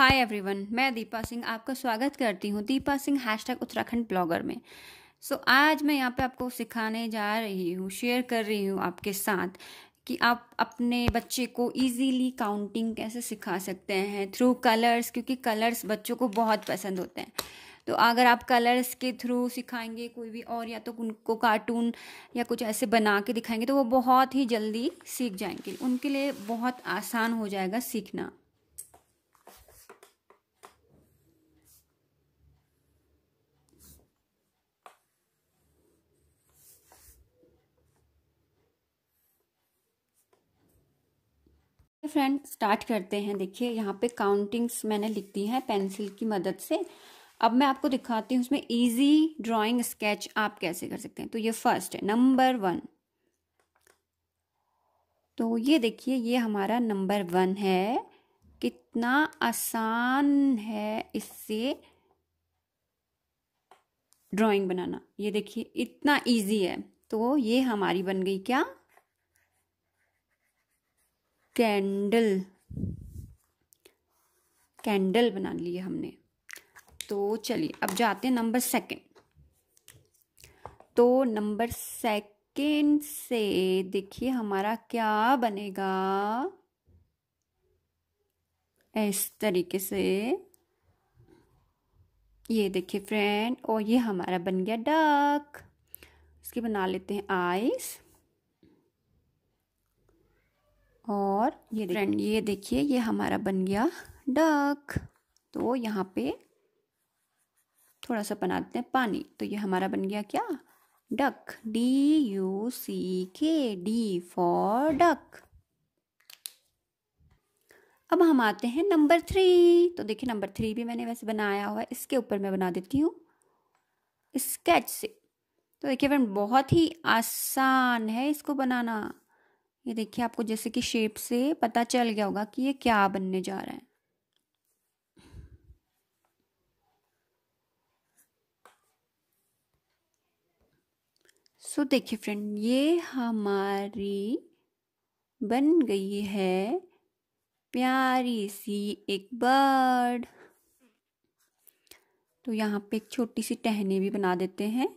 Hi everyone मैं दीपा सिंह आपका स्वागत करती हूँ दीपा सिंह हैशटैग उत्तराखंड ब्लॉगर में सो so, आज मैं यहाँ पे आपको सिखाने जा रही हूँ शेयर कर रही हूँ आपके साथ कि आप अपने बच्चे को इजीली काउंटिंग कैसे सिखा सकते हैं थ्रू कलर्स क्योंकि कलर्स बच्चों को बहुत पसंद होते हैं तो अगर आप कलर्स के थ्रू सिखाएंगे कोई भी और या तो उनको कार्टून या कुछ ऐसे बना के दिखाएंगे तो वो बहुत ही जल्दी सीख जाएंगे उनके लिए बहुत आसान हो जाएगा सीखना फ्रेंड स्टार्ट करते हैं देखिए यहाँ पे काउंटिंग्स मैंने लिख दी हैं पेंसिल की मदद से अब मैं आपको दिखाती हूँ उसमें इजी ड्राइंग स्केच आप कैसे कर सकते हैं तो ये फर्स्ट है नंबर वन तो ये देखिए ये हमारा नंबर वन है कितना आसान है इससे ड्राइंग बनाना ये देखिए इतना इजी है तो ये हमारी बन गई क्या कैंडल कैंडल बना लिए हमने तो चलिए अब जाते हैं नंबर सेकंड तो नंबर सेकंड से देखिए हमारा क्या बनेगा इस तरीके से ये देखिए फ्रेंड और ये हमारा बन गया डक इसकी बना लेते हैं आइस और ये फ्रेंड ये देखिए ये हमारा बन गया डक तो यहाँ पे थोड़ा सा बनाते हैं पानी तो ये हमारा बन गया क्या डक डी यू सी के डी फॉर डक अब हम आते हैं नंबर थ्री तो देखिए नंबर थ्री भी मैंने वैसे बनाया हुआ है इसके ऊपर मैं बना देती हूँ स्केच से तो देखिए फ्रेंड बहुत ही आसान है इसको बनाना ये देखिए आपको जैसे कि शेप से पता चल गया होगा कि ये क्या बनने जा रहा है सो so, देखिए फ्रेंड ये हमारी बन गई है प्यारी सी एक बर्ड तो यहाँ पे एक छोटी सी टहनी भी बना देते हैं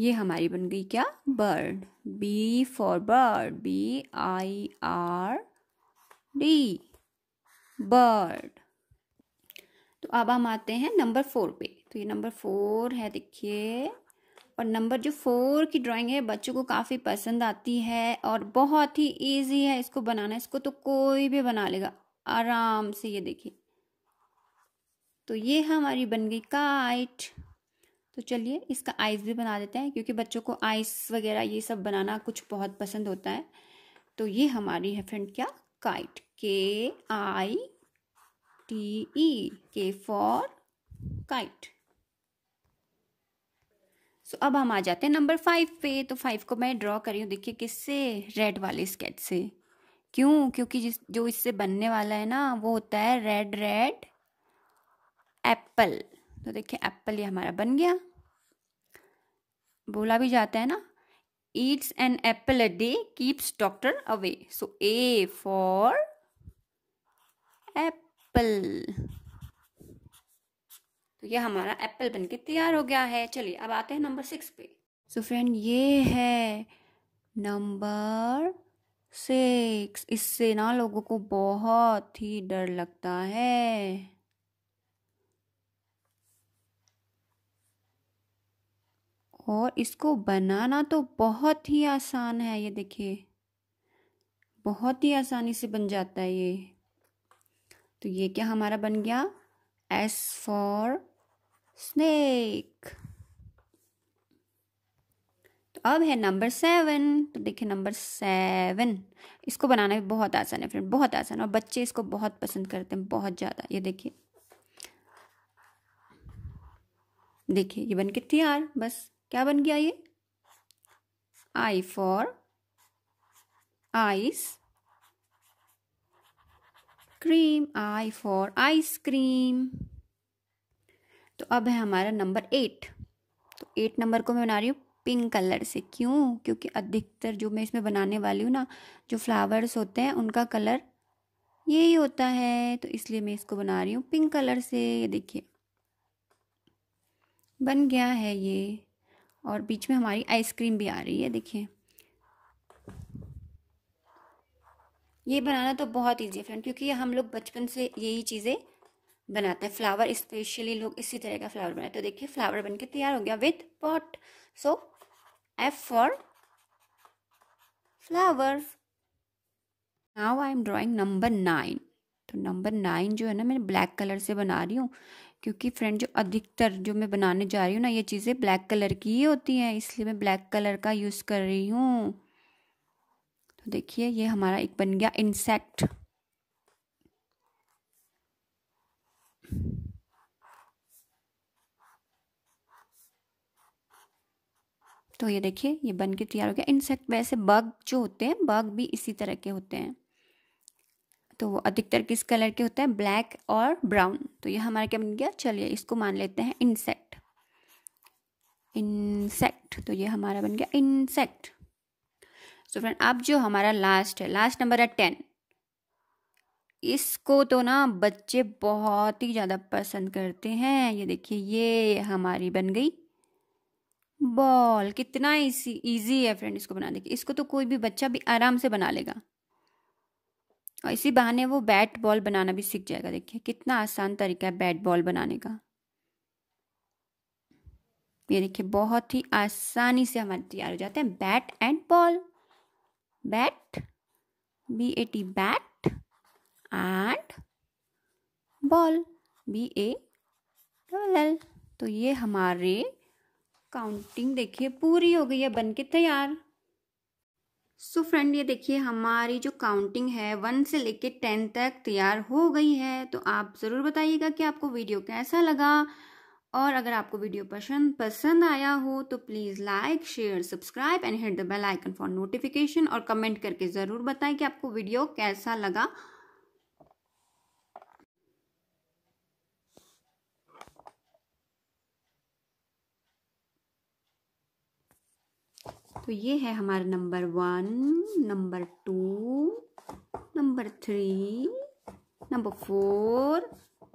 ये हमारी बन गई क्या bird B for bird B I R D bird तो अब हम आते हैं नंबर फोर पे तो ये नंबर फोर है देखिए और नंबर जो फोर की ड्राइंग है बच्चों को काफ़ी पसंद आती है और बहुत ही इजी है इसको बनाना इसको तो कोई भी बना लेगा आराम से ये देखिए तो ये हमारी बन गई काइट तो चलिए इसका आइस भी बना देते हैं क्योंकि बच्चों को आइस वगैरह ये सब बनाना कुछ बहुत पसंद होता है तो ये हमारी है फ्रेंड क्या काइट के आई टी ई के फॉर काइट सो अब हम आ जाते हैं नंबर फाइव पे तो फाइव को मैं ड्रॉ करी हूँ देखिए किससे रेड वाले स्केच से क्यों क्योंकि जिस जो इससे बनने वाला है ना वो होता है रेड रेड एप्पल तो देखिए एप्पल ये हमारा बन गया बोला भी जाता है ना eats an apple a day keeps doctor away so A for apple तो ये हमारा एप्पल बनके तैयार हो गया है चलिए अब आते हैं नंबर सिक्स पे सो so फ्रेंड ये है नंबर सिक्स इससे ना लोगों को बहुत ही डर लगता है और इसको बनाना तो बहुत ही आसान है ये देखिए बहुत ही आसानी से बन जाता है ये तो ये क्या हमारा बन गया एस फॉर स्नेक तो अब है नंबर सेवन तो देखिए नंबर सेवन इसको बनाना भी बहुत आसान है फ्रेंड बहुत आसान और बच्चे इसको बहुत पसंद करते हैं बहुत ज़्यादा ये देखिए देखिए ये बन के तैयार बस क्या बन गया ये I for ice cream I for ice cream तो अब है हमारा नंबर एट तो एट नंबर को मैं बना रही हूँ पिंक कलर से क्यों क्योंकि अधिकतर जो मैं इसमें बनाने वाली हूँ ना जो फ्लावर्स होते हैं उनका कलर यही होता है तो इसलिए मैं इसको बना रही हूँ पिंक कलर से ये देखिए बन गया है ये और बीच में हमारी आइसक्रीम भी आ रही है देखिए ये बनाना तो बहुत ईजी है फ्रेंड क्योंकि हम लोग बचपन से यही चीज़ें बनाते हैं फ्लावर स्पेशली लोग इसी तरह का फ्लावर बनाते हैं तो देखिए फ्लावर बनके तैयार हो गया with pot so F for flower now I am drawing number nine तो नंबर नाइन जो है ना मैं ब्लैक कलर से बना रही हूँ क्योंकि फ्रेंड जो अधिकतर जो मैं बनाने जा रही हूँ ना ये चीज़ें ब्लैक कलर की ही होती हैं इसलिए मैं ब्लैक कलर का यूज़ कर रही हूँ तो देखिए ये हमारा एक बन गया इंसेक्ट तो ये देखिए ये बन के तैयार हो गया इंसेक्ट वैसे बग जो होते हैं बग भी इसी तरह के होते हैं तो वो अधिकतर किस कलर के होते हैं ब्लैक और ब्राउन तो ये हमारा क्या बन गया चलिए इसको मान लेते हैं इंसेक्ट इंसेक्ट तो ये हमारा बन गया इंसेक्ट सो फ्रेंड अब जो हमारा लास्ट है लास्ट नंबर है टेन इसको तो ना बच्चे बहुत ही ज़्यादा पसंद करते हैं ये देखिए ये हमारी बन गई बॉल कितना इजी इजी है फ्रेंड इसको बना देखिए इसको तो कोई भी बच्चा भी आराम से बना लेगा और इसी बहाने वो बैट बॉल बनाना भी सीख जाएगा देखिए कितना आसान तरीका है बैट बॉल बनाने का ये देखिए बहुत ही आसानी से हमारे तैयार हो जाते हैं bat and ball bat B A T bat and ball B A double L तो ये हमारे काउंटिंग देखिए पूरी हो गई है बन के तैयार सो so फ्रेंड ये देखिए हमारी जो काउंटिंग है वन से लेके टेन तक तैयार हो गई है तो आप ज़रूर बताइएगा कि आपको वीडियो कैसा लगा और अगर आपको वीडियो पसंद पसंद आया हो तो please like share subscribe and hit the bell icon for notification और कमेंट करके ज़रूर बताएं कि आपको वीडियो कैसा लगा तो ये है हमारा number one number two number three number four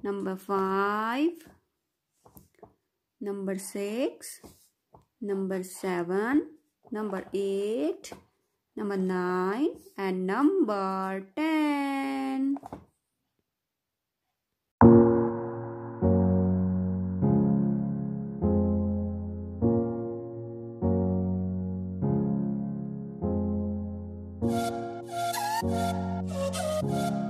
number five number six number seven number eight number nine and number ten Thank you.